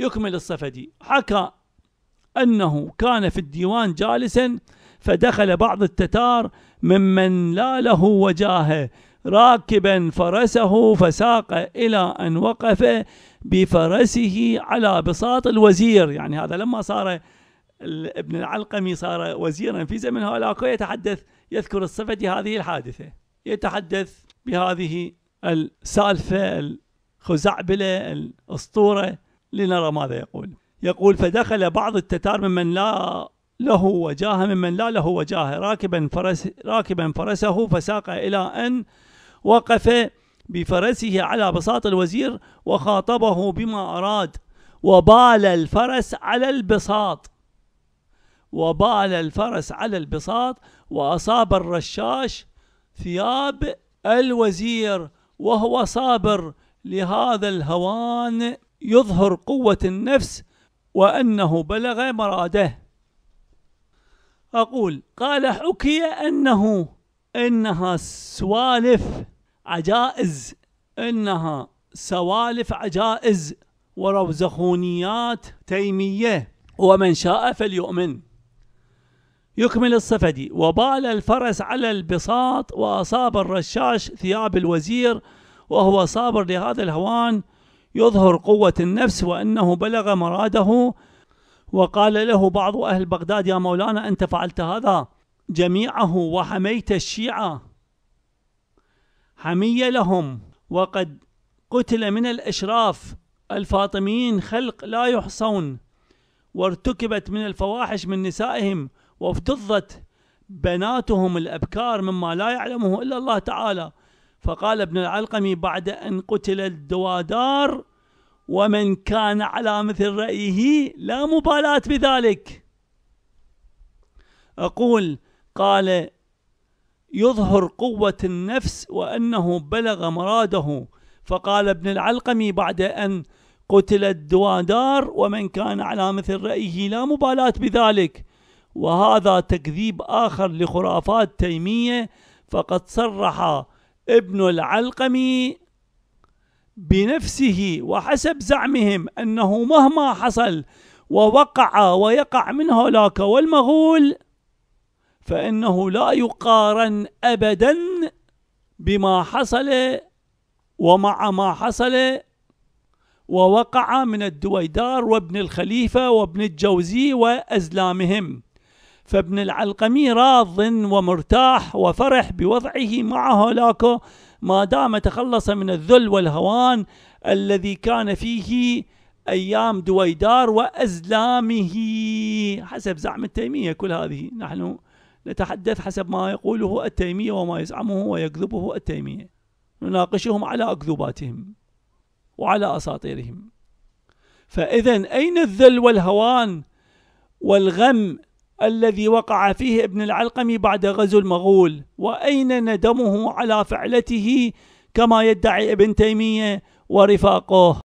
يكمل الصفدي حكى أنه كان في الديوان جالسا فدخل بعض التتار ممن لا له وجاهه راكبا فرسه فساق إلى أن وقف بفرسه على بساط الوزير يعني هذا لما صار ابن العلقمي صار وزيرا في زمن هؤلاء يتحدث يذكر الصفدي هذه الحادثة يتحدث بهذه السالفة الخزعبلة الأسطورة لنرى ماذا يقول يقول فدخل بعض التتار ممن لا له وجاهه ممن لا له وجاهه راكبا فرس راكبا فرسه فساق الى ان وقف بفرسه على بساط الوزير وخاطبه بما اراد وبال الفرس على البساط وبال الفرس على البساط واصاب الرشاش ثياب الوزير وهو صابر لهذا الهوان يظهر قوة النفس وأنه بلغ مراده أقول قال حكي أنه إنها سوالف عجائز إنها سوالف عجائز وروزخونيات تيمية ومن شاء فليؤمن يكمل الصفدي وبال الفرس على البساط وأصاب الرشاش ثياب الوزير وهو صابر لهذا الهوان يظهر قوة النفس وأنه بلغ مراده وقال له بعض أهل بغداد يا مولانا أنت فعلت هذا جميعه وحميت الشيعة حمية لهم وقد قتل من الأشراف الفاطميين خلق لا يحصون وارتكبت من الفواحش من نسائهم وافتضت بناتهم الأبكار مما لا يعلمه إلا الله تعالى فقال ابن العلقمي بعد أن قتل الدوادار ومن كان على مثل رأيه لا مبالاة بذلك أقول قال يظهر قوة النفس وأنه بلغ مراده فقال ابن العلقمي بعد أن قتل الدوادار ومن كان على مثل رأيه لا مبالاة بذلك وهذا تكذيب آخر لخرافات تيمية فقد صرح ابن العلقمي بنفسه وحسب زعمهم أنه مهما حصل ووقع ويقع من هولاك والمغول فإنه لا يقارن أبدا بما حصل ومع ما حصل ووقع من الدويدار وابن الخليفة وابن الجوزي وأزلامهم فابن العلقمي راض ومرتاح وفرح بوضعه مع هولاكو ما دام تخلص من الذل والهوان الذي كان فيه أيام دويدار وأزلامه حسب زعم التيمية كل هذه نحن نتحدث حسب ما يقوله التيمية وما يزعمه ويكذبه التيمية نناقشهم على أكذوباتهم وعلى أساطيرهم فإذا أين الذل والهوان والغم الذي وقع فيه ابن العلقم بعد غزو المغول وأين ندمه على فعلته كما يدعي ابن تيمية ورفاقه